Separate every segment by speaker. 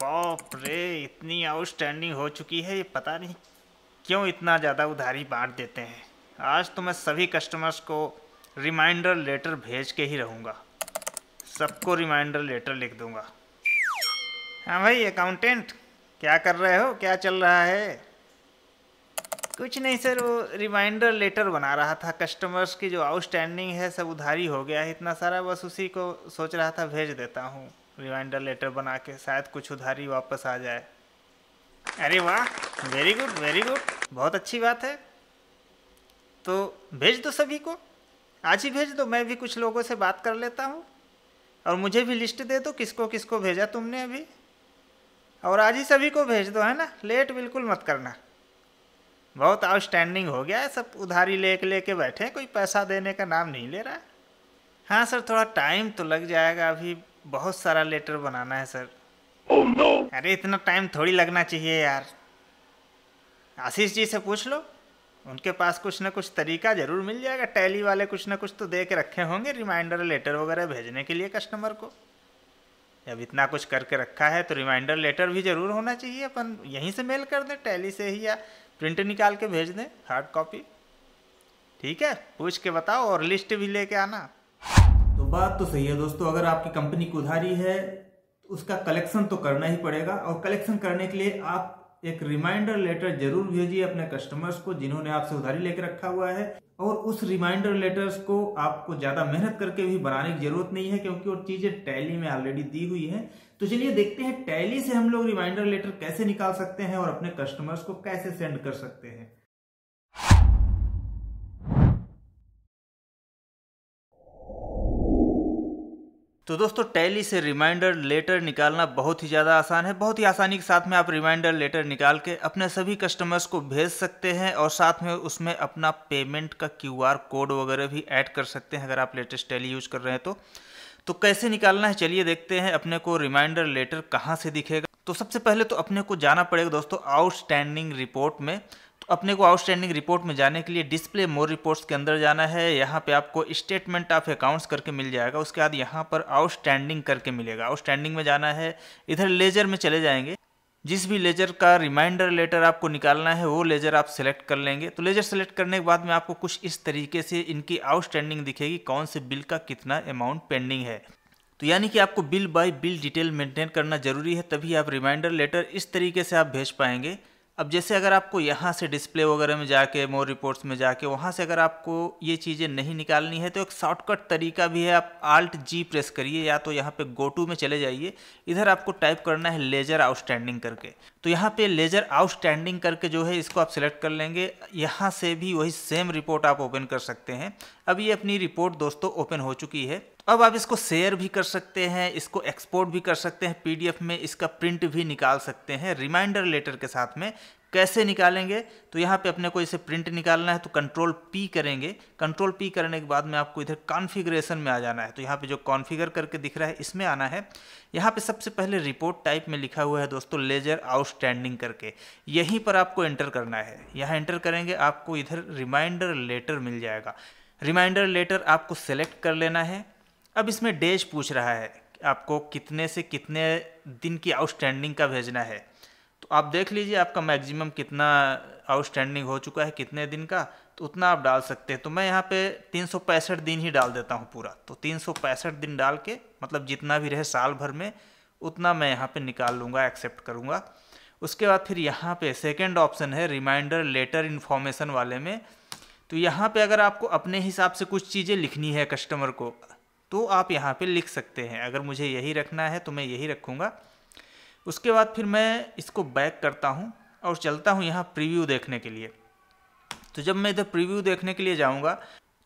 Speaker 1: Pop रे इतनी outstanding हो चुकी है ये पता नहीं क्यों इतना ज़्यादा उधारी बांट देते हैं आज तो मैं सभी कस्टमर्स को रिमाइंडर लेटर भेज के ही रहूँगा सबको रिमाइंडर लेटर लिख दूँगा हाँ भाई अकाउंटेंट क्या कर रहे हो क्या चल रहा है कुछ नहीं सर वो रिमाइंडर लेटर बना रहा था कस्टमर्स की जो आउटस्टैंडिंग है सब उधारी हो गया है इतना सारा बस उसी को सोच रहा था भेज देता हूँ रिमाइंडर लेटर बना के शायद कुछ उधारी वापस आ जाए अरे वाह वेरी गुड वेरी गुड बहुत अच्छी बात है तो भेज दो सभी को आज ही भेज दो मैं भी कुछ लोगों से बात कर लेता हूँ और मुझे भी लिस्ट दे दो किसको किसको भेजा तुमने अभी और आज ही सभी को भेज दो है ना लेट बिल्कुल मत करना बहुत आउटस्टैंडिंग हो गया है सब उधारी ले ले के बैठे कोई पैसा देने का नाम नहीं ले रहा है हाँ सर थोड़ा टाइम तो लग जाएगा अभी बहुत सारा लेटर बनाना है सर oh, no. अरे इतना टाइम थोड़ी लगना चाहिए यार आशीष जी से पूछ लो उनके पास कुछ ना कुछ तरीका जरूर मिल जाएगा टैली वाले कुछ ना कुछ तो दे के रखे होंगे रिमाइंडर लेटर वगैरह भेजने के लिए कस्टमर को जब इतना कुछ करके रखा है तो रिमाइंडर लेटर भी जरूर होना चाहिए अपन यहीं से मेल कर दें टैली से ही या प्रिंट निकाल के भेज दें हार्ड कॉपी ठीक है पूछ के बताओ और लिस्ट भी लेके आना बात तो सही है दोस्तों अगर आपकी कंपनी को उधारी है तो उसका कलेक्शन तो करना ही पड़ेगा और कलेक्शन करने के लिए आप एक रिमाइंडर लेटर जरूर भेजिए अपने कस्टमर्स को जिन्होंने आपसे उधारी लेकर रखा हुआ है और उस रिमाइंडर लेटर्स को आपको ज्यादा मेहनत करके भी बनाने की जरूरत नहीं है क्योंकि वो चीजें टैली में ऑलरेडी दी हुई है तो चलिए देखते हैं टैली से हम लोग रिमाइंडर लेटर कैसे निकाल सकते हैं और अपने कस्टमर्स को कैसे सेंड कर सकते हैं तो दोस्तों टैली से रिमाइंडर लेटर निकालना बहुत ही ज़्यादा आसान है बहुत ही आसानी के साथ में आप रिमाइंडर लेटर निकाल के अपने सभी कस्टमर्स को भेज सकते हैं और साथ में उसमें अपना पेमेंट का क्यूआर कोड वगैरह भी ऐड कर सकते हैं अगर आप लेटेस्ट टैली यूज़ कर रहे हैं तो तो कैसे निकालना है चलिए देखते हैं अपने को रिमाइंडर लेटर कहाँ से दिखेगा तो सबसे पहले तो अपने को जाना पड़ेगा दोस्तों आउटस्टैंडिंग रिपोर्ट में तो अपने को आउटस्टैंडिंग रिपोर्ट में जाने के लिए डिस्प्ले मोर रिपोर्ट्स के अंदर जाना है यहाँ पे आपको स्टेटमेंट ऑफ अकाउंट्स करके मिल जाएगा उसके बाद यहाँ पर आउटस्टैंडिंग करके मिलेगा आउटस्टैंडिंग में जाना है इधर लेजर में चले जाएंगे जिस भी लेजर का रिमाइंडर लेटर आपको निकालना है वो लेजर आप सेलेक्ट कर लेंगे तो लेजर सेलेक्ट करने के बाद में आपको कुछ इस तरीके से इनकी आउटस्टैंडिंग दिखेगी कौन से बिल का कितना अमाउंट पेंडिंग है तो यानी कि आपको bill by bill detail maintain करना ज़रूरी है तभी आप रिमाइंडर लेटर इस तरीके से आप भेज पाएंगे अब जैसे अगर आपको यहाँ से डिस्प्ले वगैरह में जाके मोर रिपोर्ट्स में जाके वहाँ से अगर आपको ये चीज़ें नहीं निकालनी है तो एक शॉर्टकट तरीका भी है आप आल्ट जी प्रेस करिए या तो यहाँ पे गो टू में चले जाइए इधर आपको टाइप करना है लेजर आउटस्टैंडिंग करके तो यहाँ पे लेजर आउटस्टैंडिंग करके जो है इसको आप सिलेक्ट कर लेंगे यहाँ से भी वही सेम रिपोर्ट आप ओपन कर सकते हैं अब ये अपनी रिपोर्ट दोस्तों ओपन हो चुकी है अब आप इसको शेयर भी कर सकते हैं इसको एक्सपोर्ट भी कर सकते हैं पीडीएफ में इसका प्रिंट भी निकाल सकते हैं रिमाइंडर लेटर के साथ में कैसे निकालेंगे तो यहाँ पे अपने को इसे प्रिंट निकालना है तो कंट्रोल पी करेंगे कंट्रोल पी करने के बाद में आपको इधर कॉन्फ़िगरेशन में आ जाना है तो यहाँ पे जो कॉन्फ़िगर करके दिख रहा है इसमें आना है यहाँ पे सबसे पहले रिपोर्ट टाइप में लिखा हुआ है दोस्तों लेजर आउटस्टैंडिंग करके यहीं पर आपको एंटर करना है यहाँ एंटर करेंगे आपको इधर रिमाइंडर लेटर मिल जाएगा रिमाइंडर लेटर आपको सेलेक्ट कर लेना है अब इसमें डेज पूछ रहा है आपको कितने से कितने दिन की आउटस्टैंडिंग का भेजना है तो आप देख लीजिए आपका मैक्सिमम कितना आउटस्टैंडिंग हो चुका है कितने दिन का तो उतना आप डाल सकते हैं तो मैं यहाँ पे तीन दिन ही डाल देता हूँ पूरा तो तीन दिन डाल के मतलब जितना भी रहे साल भर में उतना मैं यहाँ पे निकाल लूँगा एक्सेप्ट करूँगा उसके बाद फिर यहाँ पे सेकेंड ऑप्शन है रिमाइंडर लेटर इन्फॉर्मेशन वाले में तो यहाँ पे अगर आपको अपने हिसाब से कुछ चीज़ें लिखनी है कस्टमर को तो आप यहाँ पे लिख सकते हैं अगर मुझे यही रखना है तो मैं यही रखूँगा उसके बाद फिर मैं इसको बैक करता हूँ और चलता हूँ यहाँ प्रीव्यू देखने के लिए तो जब मैं इधर प्रीव्यू देखने के लिए जाऊँगा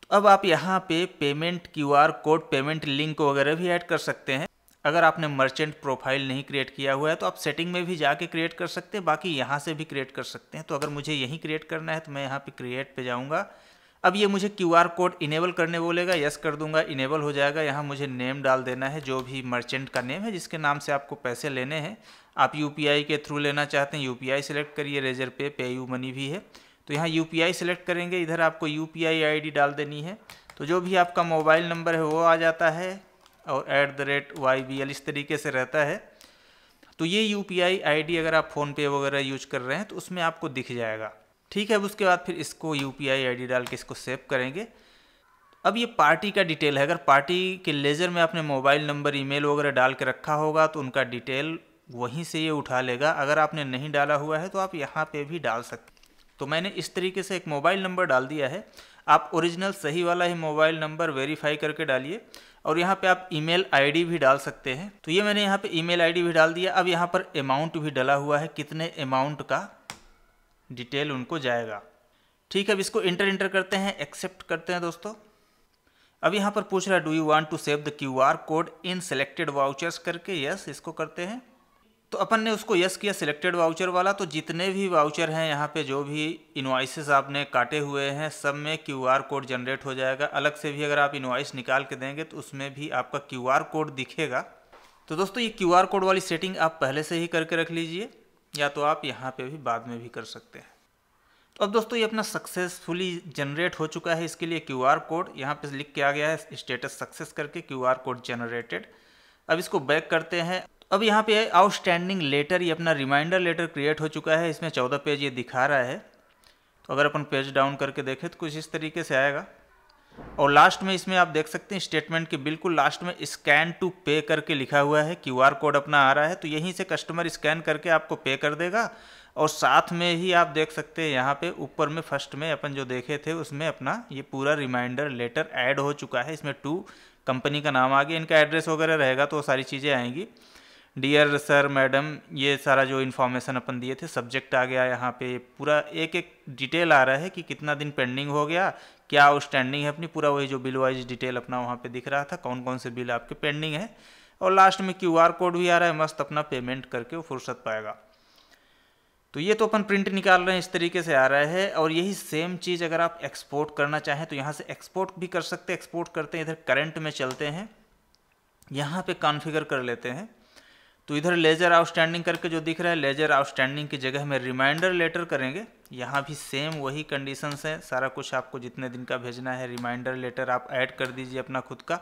Speaker 1: तो अब आप यहाँ पे payment QR code payment link वगैरह भी ऐड कर सकते हैं अगर आपने मर्चेंट प्रोफाइल नहीं क्रिएट किया हुआ है तो आप सेटिंग में भी जाके क्रिएट कर सकते हैं बाकी यहाँ से भी क्रिएट कर सकते हैं तो अगर मुझे यहीं क्रिएट करना है तो मैं यहाँ पर क्रिएट पर जाऊँगा अब ये मुझे क्यू आर कोड इनेबल करने बोलेगा यस कर दूंगा इनेबल हो जाएगा यहाँ मुझे नेम डाल देना है जो भी मर्चेंट का नेम है जिसके नाम से आपको पैसे लेने हैं आप यू के थ्रू लेना चाहते हैं यू सिलेक्ट करिए रेजर पे पे यू मनी भी है तो यहाँ यू सिलेक्ट करेंगे इधर आपको यू पी डाल देनी है तो जो भी आपका मोबाइल नंबर है वो आ जाता है और at the rate Y B L इस तरीके से रहता है तो ये U P I I D अगर आप फ़ोनपे वगैरह यूज कर रहे हैं तो उसमें आपको दिख जाएगा ठीक है अब उसके बाद फिर इसको यू पी आई डाल के इसको सेव करेंगे अब ये पार्टी का डिटेल है अगर पार्टी के लेजर में आपने मोबाइल नंबर ईमेल वगैरह डाल के रखा होगा तो उनका डिटेल वहीं से ये उठा लेगा अगर आपने नहीं डाला हुआ है तो आप यहाँ पे भी डाल सकते तो मैंने इस तरीके से एक मोबाइल नंबर डाल दिया है आप ओरिजिनल सही वाला ही मोबाइल नंबर वेरीफाई करके डालिए और यहाँ पे आप ईमेल आईडी भी डाल सकते हैं तो ये मैंने यहाँ पे ईमेल आईडी भी डाल दिया अब यहाँ पर अमाउंट भी डला हुआ है कितने अमाउंट का डिटेल उनको जाएगा ठीक है अब इसको इंटर इंटर करते हैं एक्सेप्ट करते हैं दोस्तों अब यहाँ पर पूछ रहा है do you want to save the Q R code in selected vouchers करके यस इसको करते हैं तो अपन ने उसको यस किया सिलेक्टेड वाउचर वाला तो जितने भी वाउचर हैं यहाँ पे जो भी इन्वाइसेस आपने काटे हुए हैं सब में क्यू आर कोड जनरेट हो जाएगा अलग से भी अगर आप इन्वाइस निकाल के देंगे तो उसमें भी आपका क्यू आर कोड दिखेगा तो दोस्तों ये क्यू आर कोड वाली सेटिंग आप पहले से ही करके रख लीजिए या तो आप यहाँ पे भी बाद में भी कर सकते हैं तो अब दोस्तों ये अपना सक्सेसफुली जनरेट हो चुका है इसके लिए क्यू आर कोड यहाँ पर लिख के आ गया है स्टेटस सक्सेस करके क्यू आर कोड जनरेटेड अब इसको बैक करते हैं अब यहाँ पे आउटस्टैंडिंग लेटर ये अपना रिमाइंडर लेटर क्रिएट हो चुका है इसमें चौदह पेज ये दिखा रहा है तो अगर अपन पेज डाउन करके देखें तो कुछ इस तरीके से आएगा और लास्ट में इसमें आप देख सकते हैं स्टेटमेंट के बिल्कुल लास्ट में स्कैन टू पे करके लिखा हुआ है क्यूआर कोड अपना आ रहा है तो यहीं से कस्टमर स्कैन करके आपको पे कर देगा और साथ में ही आप देख सकते हैं यहाँ पे ऊपर में फर्स्ट में अपन जो देखे थे उसमें अपना ये पूरा रिमाइंडर लेटर ऐड हो चुका है इसमें टू कंपनी का नाम आ गया इनका एड्रेस वगैरह रहेगा तो सारी चीज़ें आएंगी डियर सर मैडम ये सारा जो इन्फॉर्मेशन अपन दिए थे सब्जेक्ट आ गया यहाँ पे पूरा एक एक डिटेल आ रहा है कि कितना दिन पेंडिंग हो गया क्या आउटस्टैंडिंग है अपनी पूरा वही जो बिल वाइज डिटेल अपना वहाँ पे दिख रहा था कौन कौन से बिल आपके पेंडिंग है और लास्ट में क्यू कोड भी आ रहा है मस्त अपना पेमेंट करके वो फुर्सत पाएगा तो ये तो अपन प्रिंट निकाल रहे हैं इस तरीके से आ रहा है और यही सेम चीज़ अगर आप एक्सपोर्ट करना चाहें तो यहाँ से एक्सपोर्ट भी कर सकते हैं एक्सपोर्ट करते हैं इधर करंट में चलते हैं यहाँ पे कॉन्फ़िगर कर लेते हैं तो इधर लेजर आउटस्टैंडिंग करके जो दिख रहा है लेजर आउटस्टैंडिंग की जगह में रिमाइंडर लेटर करेंगे यहाँ भी सेम वही कंडीशंस हैं सारा कुछ आपको जितने दिन का भेजना है रिमाइंडर लेटर आप ऐड कर दीजिए अपना खुद का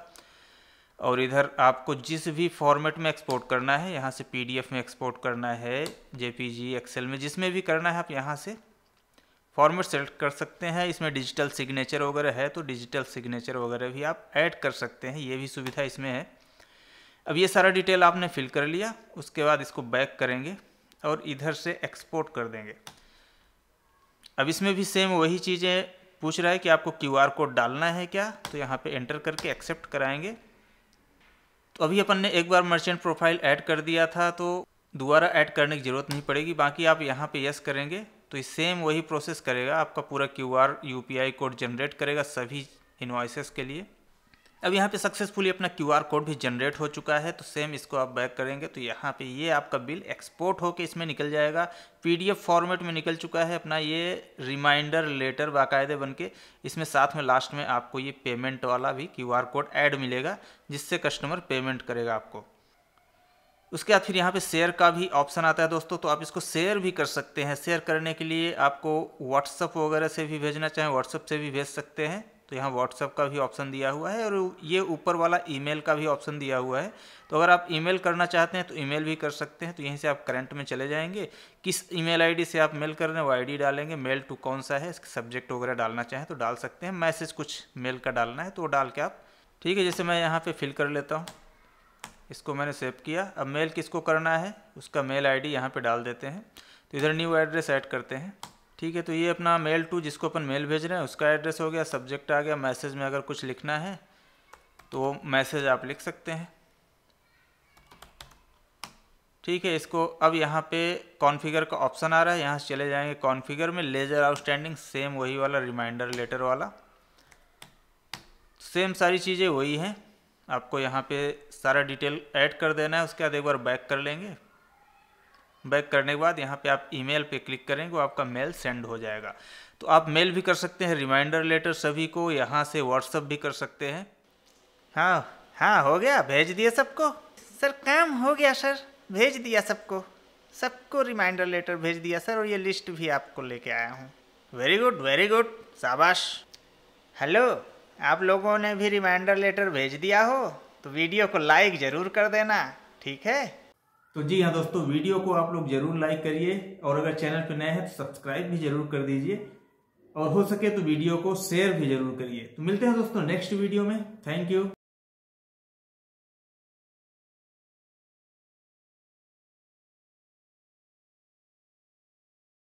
Speaker 1: और इधर आपको जिस भी फॉर्मेट में एक्सपोर्ट करना है यहाँ से पी में एक्सपोर्ट करना है जे एक्सेल में जिसमें भी करना है आप यहाँ से फॉर्मेट सेलेक्ट कर सकते हैं इसमें डिजिटल सिग्नेचर वगैरह है तो डिजिटल सिग्नेचर वगैरह भी आप ऐड कर सकते हैं ये भी सुविधा इसमें है अब ये सारा डिटेल आपने फिल कर लिया उसके बाद इसको बैक करेंगे और इधर से एक्सपोर्ट कर देंगे अब इसमें भी सेम वही चीज़ें पूछ रहा है कि आपको क्यू आर कोड डालना है क्या तो यहाँ पे एंटर करके एक्सेप्ट कराएंगे तो अभी अपन ने एक बार मर्चेंट प्रोफाइल ऐड कर दिया था तो दोबारा ऐड करने की ज़रूरत नहीं पड़ेगी बाकी आप यहाँ पे यस करेंगे तो सेम वही प्रोसेस करेगा आपका पूरा Q R U P I code generate करेगा सभी इन्वाइसेस के लिए अब यहाँ पे सक्सेसफुली अपना क्यू आर कोड भी जनरेट हो चुका है तो सेम इसको आप बैक करेंगे तो यहाँ पे ये आपका बिल एक्सपोर्ट होके इसमें निकल जाएगा पीडीएफ फॉर्मेट में निकल चुका है अपना ये रिमाइंडर लेटर बाकायदे बन के इसमें साथ में लास्ट में आपको ये पेमेंट वाला भी क्यू आर कोड ऐड मिलेगा जिससे कस्टमर पेमेंट करेगा आपको उसके बाद फिर यहाँ पे शेयर का भी ऑप्शन आता है दोस्तों तो आप इसको शेयर भी कर सकते हैं शेयर करने के लिए आपको व्हाट्सअप वगैरह से भी भेजना चाहें व्हाट्सअप से भी भेज सकते हैं तो यहाँ व्हाट्सअप का भी ऑप्शन दिया हुआ है और ये ऊपर वाला ईमेल का भी ऑप्शन दिया हुआ है तो अगर आप ईमेल करना चाहते हैं तो ईमेल भी कर सकते हैं तो यहीं से आप करंट में चले जाएंगे किस ईमेल आईडी से आप मेल कर रहे हैं वो डालेंगे मेल टू कौन सा है सब्जेक्ट वगैरह डालना चाहें तो डाल सकते हैं मैसेज कुछ मेल का डालना है तो वो डाल के आप ठीक है जैसे मैं यहाँ पर फिल कर लेता हूँ इसको मैंने सेव किया अब मेल किसको करना है उसका मेल आईडी यहाँ पे डाल देते हैं तो इधर न्यू एड्रेस ऐड करते हैं ठीक है तो ये अपना मेल टू जिसको अपन मेल भेज रहे हैं उसका एड्रेस हो गया सब्जेक्ट आ गया मैसेज में अगर कुछ लिखना है तो मैसेज आप लिख सकते हैं ठीक है इसको अब यहाँ पे कॉन्फ़िगर का ऑप्शन आ रहा है यहाँ से चले जाएंगे कॉन्फ़िगर में लेजर आउटस्टैंडिंग सेम वही वाला रिमाइंडर लेटर वाला सेम सारी चीज़ें वही हैं आपको यहाँ पे सारा डिटेल ऐड कर देना है उसके बाद एक बार बैक कर लेंगे बैक करने के बाद यहाँ पे आप ईमेल पे क्लिक करेंगे वो आपका मेल सेंड हो जाएगा तो आप मेल भी कर सकते हैं रिमाइंडर लेटर सभी को यहाँ से व्हाट्सअप भी कर सकते हैं हाँ हाँ हो गया भेज दिया सबको सर काम हो गया सर भेज दिया सबको सबको रिमाइंडर लेटर भेज दिया सर और ये लिस्ट भी आपको लेके आया हूँ वेरी गुड वेरी गुड शाबाश हेलो आप लोगों ने भी रिमाइंडर लेटर भेज दिया हो तो वीडियो को लाइक ज़रूर कर देना ठीक है तो जी हाँ दोस्तों वीडियो को आप लोग जरूर लाइक करिए और अगर चैनल पर नए हैं तो सब्सक्राइब भी जरूर कर दीजिए और हो सके तो वीडियो को शेयर भी जरूर करिए तो मिलते हैं दोस्तों नेक्स्ट वीडियो में थैंक यू